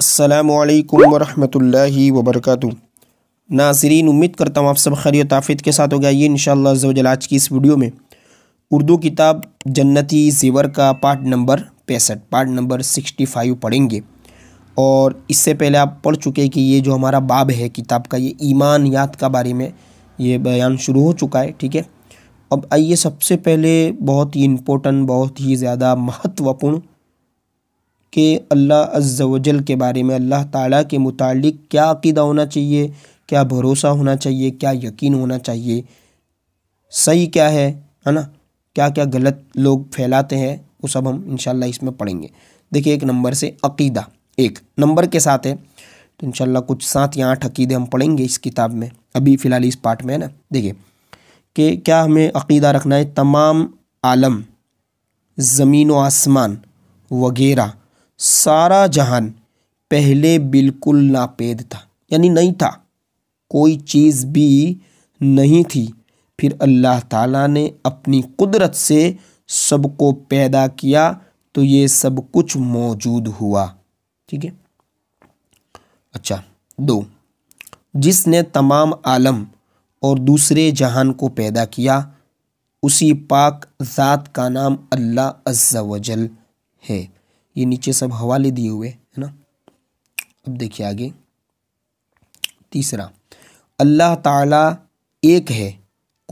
असलकम वरहल वबरक नाजरीन उम्मीद करता हूँ आप सब खरी ताफ़ीत के साथ हो गया ये इन आज की इस वीडियो में उर्दू किताब जन्नती ज़ीवर का पार्ट नंबर पैंसठ पार्ट नंबर सिक्सटी फाइव पढ़ेंगे और इससे पहले आप पढ़ चुके हैं कि ये जो हमारा बाब है किताब का ये ईमान याद का बारे में ये बयान शुरू हो चुका है ठीक है अब आइए सबसे पहले बहुत ही इम्पोर्टेंट बहुत ही ज़्यादा महत्वपूर्ण कि अल्लाह अज्जल के बारे में अल्लाह ताला के मुतालिक क्या अकीदा होना चाहिए क्या भरोसा होना चाहिए क्या यकीन होना चाहिए सही क्या है है ना क्या क्या गलत लोग फैलाते हैं वो सब हम इन इसमें पढ़ेंगे देखिए एक नंबर से अकीदा एक नंबर के साथ है तो इनशाला कुछ सात या आठ अकीदे हम पढ़ेंगे इस किताब में अभी फ़िलहाल इस पार्ट में है ना देखिए कि क्या हमें अकीदा रखना है तमाम आलम ज़मीन व आसमान वगैरह सारा जहान पहले बिल्कुल नापेद था यानी नहीं था कोई चीज़ भी नहीं थी फिर अल्लाह ताला ने अपनी कुदरत से सबको पैदा किया तो ये सब कुछ मौजूद हुआ ठीक है अच्छा दो जिसने तमाम आलम और दूसरे जहान को पैदा किया उसी पाक ज़ात का नाम अल्लाह अज्जा वजल है ये नीचे सब हवाले दिए हुए है ना अब देखिए आगे तीसरा अल्लाह ताला एक है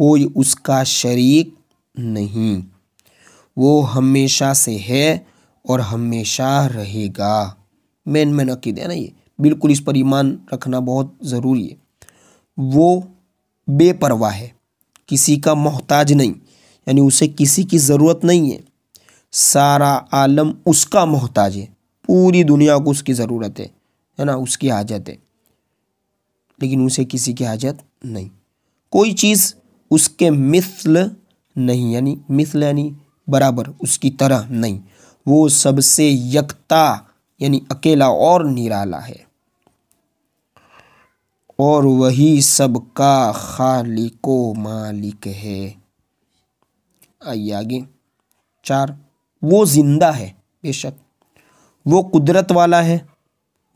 कोई उसका शरीक नहीं वो हमेशा से है और हमेशा रहेगा मेन मेन अकीद है ना ये बिल्कुल इस पर ईमान रखना बहुत ज़रूरी है वो बेपरवाह है किसी का मोहताज नहीं यानी उसे किसी की ज़रूरत नहीं है सारा आलम उसका मोहताज है पूरी दुनिया को उसकी ज़रूरत है है ना उसकी हाजत है लेकिन उसे किसी की हाजत नहीं कोई चीज़ उसके मिसल नहीं यानी मिसल यानी बराबर उसकी तरह नहीं वो सबसे यकता यानी अकेला और निराला है और वही सबका खालिको मालिक है आइए आगे चार वो ज़िंदा है बेशक वो कुदरत वाला है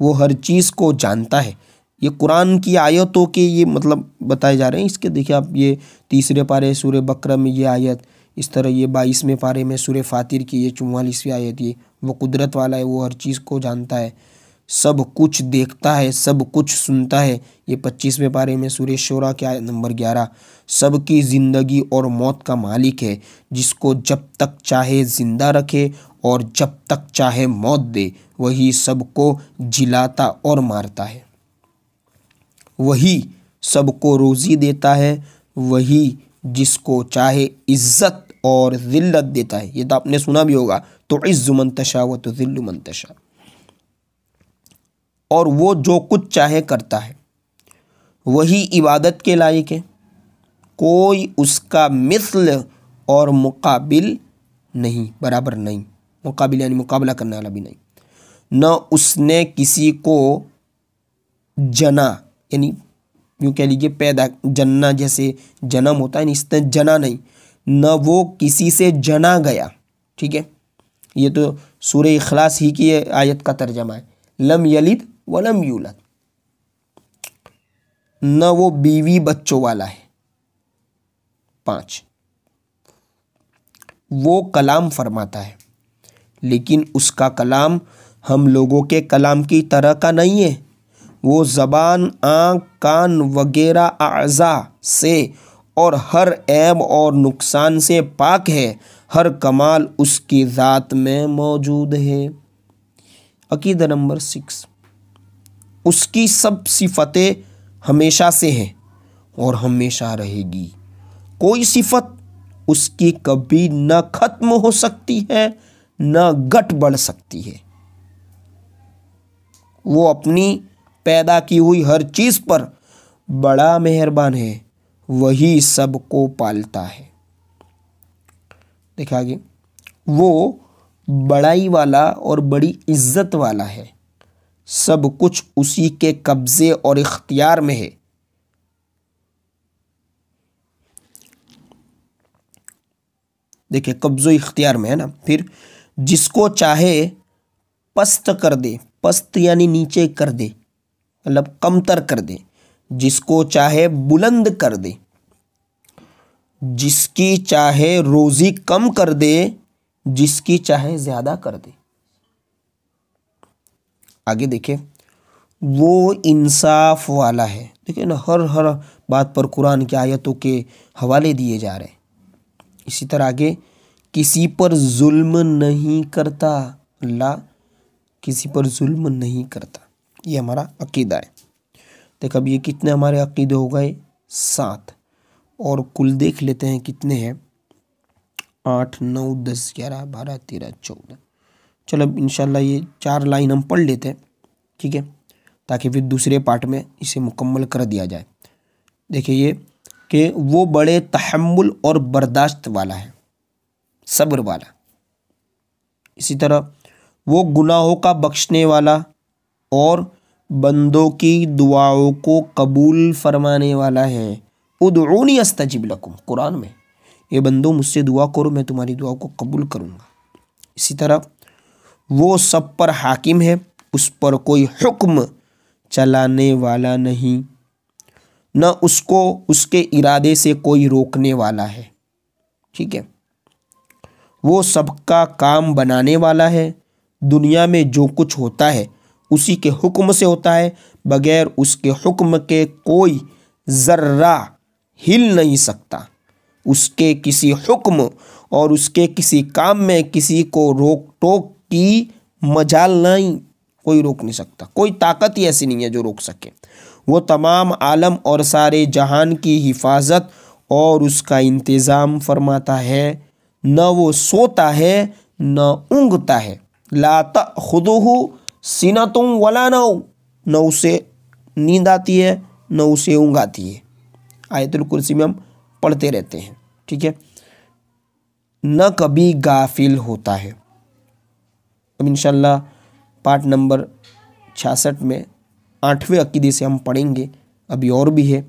वो हर चीज़ को जानता है ये कुरान की आयतों के ये मतलब बताए जा रहे हैं इसके देखिए आप ये तीसरे पारे सूर्य बकरा में ये आयत इस तरह ये बाईसवें पारे में सूर्य फातिर की ये चौवालीसवीं आयत ये वो कुदरत वाला है वो हर चीज़ को जानता है सब कुछ देखता है सब कुछ सुनता है ये पच्चीसवें पारे में सूर्य शोरा के नंबर ग्यारह सबकी ज़िंदगी और मौत का मालिक है जिसको जब तक चाहे ज़िंदा रखे और जब तक चाहे मौत दे वही सबको जिलाता और मारता है वही सबको रोज़ी देता है वही जिसको चाहे इज्जत और ज़िल्लत देता है ये तो आपने सुना भी होगा तो इज़्ज़ुमन तशा व तो ज़िल्लुमन तशा और वो जो कुछ चाहे करता है वही इबादत के लायक है कोई उसका मिसल और मुकाबिल नहीं बराबर नहीं मुकाबिल यानी मुकाबला करने वाला भी नहीं न उसने किसी को जना यानी यूँ कह लीजिए पैदा जन्ना जैसे जन्म होता है इसने जना नहीं न वो किसी से जना गया ठीक है ये तो सूर्य अखलास ही की आयत का तर्जमा है लम यलिद वलम यूलत न वो बीवी बच्चों वाला है पांच वो कलाम फरमाता है लेकिन उसका कलाम हम लोगों के कलाम की तरह का नहीं है वो ज़बान आँख कान वगैरह अज़ा से और हर ऐब और नुकसान से पाक है हर कमाल उसकी ज़ात में मौजूद है अकीदा नंबर सिक्स उसकी सब सिफतें हमेशा से हैं और हमेशा रहेगी कोई सिफत उसकी कभी न ख़त्म हो सकती है न गट बढ़ सकती है वो अपनी पैदा की हुई हर चीज़ पर बड़ा मेहरबान है वही सबको पालता है देखा आगे वो बड़ाई वाला और बड़ी इज्जत वाला है सब कुछ उसी के कब्ज़े और इख्तियार में है देखिए कब्ज़ो इख्तियार में है ना फिर जिसको चाहे पस्त कर दे पस्त यानी नीचे कर दे मतलब कमतर कर दे जिसको चाहे बुलंद कर दे जिसकी चाहे रोज़ी कम कर दे जिसकी चाहे ज़्यादा कर दे आगे देखिए वो इंसाफ वाला है देखिए ना हर हर बात पर कुरान की आयतों के हवाले दिए जा रहे हैं इसी तरह आगे किसी पर जुल्म नहीं करता अल्लाह किसी पर जुल्म नहीं करता ये हमारा अकीदा है देख अब ये कितने हमारे अकीदे हो गए सात और कुल देख लेते हैं कितने हैं आठ नौ दस ग्यारह बारह तेरह चौदह चलो इन ये चार लाइन हम पढ़ लेते हैं ठीक है ताकि फिर दूसरे पार्ट में इसे मुकम्मल कर दिया जाए देखिए ये कि वो बड़े तहमुल और बर्दाश्त वाला है सब्र वाला इसी तरह वो गुनाहों का बख्शने वाला और बंदों की दुआओं को कबूल फरमाने वाला है उदरूनी अस्तजिब लकुम कुरान में ये बंदो मुझसे दुआ करो मैं तुम्हारी दुआ को कबूल करूँगा इसी तरह वो सब पर हाकिम है उस पर कोई हुक्म चलाने वाला नहीं न उसको उसके इरादे से कोई रोकने वाला है ठीक है वो सबका काम बनाने वाला है दुनिया में जो कुछ होता है उसी के हुक्म से होता है बगैर उसके हुक्म के कोई ज़र्रा हिल नहीं सकता उसके किसी हुक्म और उसके किसी काम में किसी को रोक टोक कि मजाल नहीं कोई रोक नहीं सकता कोई ताकत ही ऐसी नहीं है जो रोक सके वो तमाम आलम और सारे जहान की हिफाजत और उसका इंतज़ाम फरमाता है न वो सोता है न ऊँगता है लाता खुद हो सीना तुम वला न न उसे नींद आती है न उसे ऊँग आती है आयतुल कुर्सी में हम पढ़ते रहते हैं ठीक है न कभी गाफिल होता है अब इनशाला पार्ट नंबर छियासठ में आठवें अकीदे से हम पढ़ेंगे अभी और भी है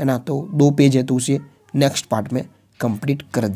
है ना तो दो पेज है तो उसे नेक्स्ट पार्ट में कंप्लीट कर दें